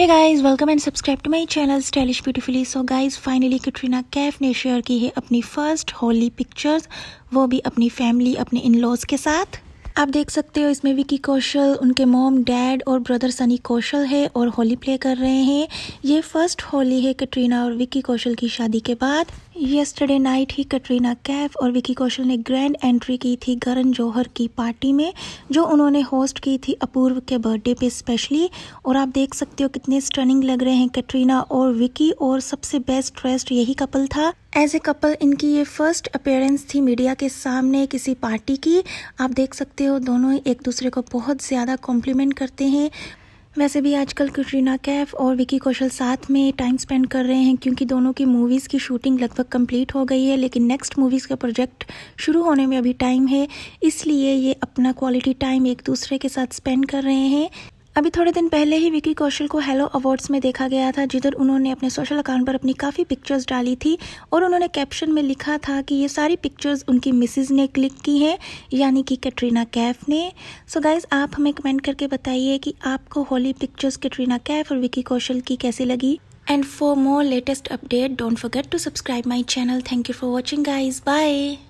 है guys welcome and subscribe to my channel stylish beautifully so guys finally Katrina Kaif ने share की है अपनी फर्स्ट होली पिक्चर्स वो भी अपनी फैमिली अपने इन लॉज के साथ आप देख सकते हो इसमें विकी कौशल उनके मॉम डैड और ब्रदर सनी कौशल है और होली प्ले कर रहे हैं ये फर्स्ट होली है कटरीना और विकी कौशल की शादी के बाद येस्टरडे नाइट ही कटरीना कैफ और विकी कौशल ने ग्रैंड एंट्री की थी गरन जौहर की पार्टी में जो उन्होंने होस्ट की थी अपूर्व के बर्थडे पे स्पेशली और आप देख सकते हो कितने स्टनिंग लग रहे हैं कटरीना और विकी और सबसे बेस्ट ड्रेस्ड यही कपल था एज ए कपल इनकी ये फर्स्ट अपेयरेंस थी मीडिया के सामने किसी पार्टी की आप देख सकते हो दोनों एक दूसरे को बहुत ज़्यादा कॉम्प्लीमेंट करते हैं वैसे भी आजकल कटरीना कैफ और विकी कौशल साथ में टाइम स्पेंड कर रहे हैं क्योंकि दोनों की मूवीज़ की शूटिंग लगभग कंप्लीट हो गई है लेकिन नेक्स्ट मूवीज़ का प्रोजेक्ट शुरू होने में अभी टाइम है इसलिए ये अपना क्वालिटी टाइम एक दूसरे के साथ स्पेंड कर रहे हैं अभी थोड़े दिन पहले ही विकी कौशल को हेलो अवार्ड्स में देखा गया था जिधर उन्होंने अपने सोशल अकाउंट पर अपनी काफ़ी पिक्चर्स डाली थी और उन्होंने कैप्शन में लिखा था कि ये सारी पिक्चर्स उनकी मिसिज ने क्लिक की हैं यानी कि कैटरीना कैफ ने सो so गाइज आप हमें कमेंट करके बताइए कि आपको होली पिक्चर्स कैटरीना कैफ और विकी कौशल की कैसी लगी and for more latest update don't forget to subscribe my channel thank you for watching guys bye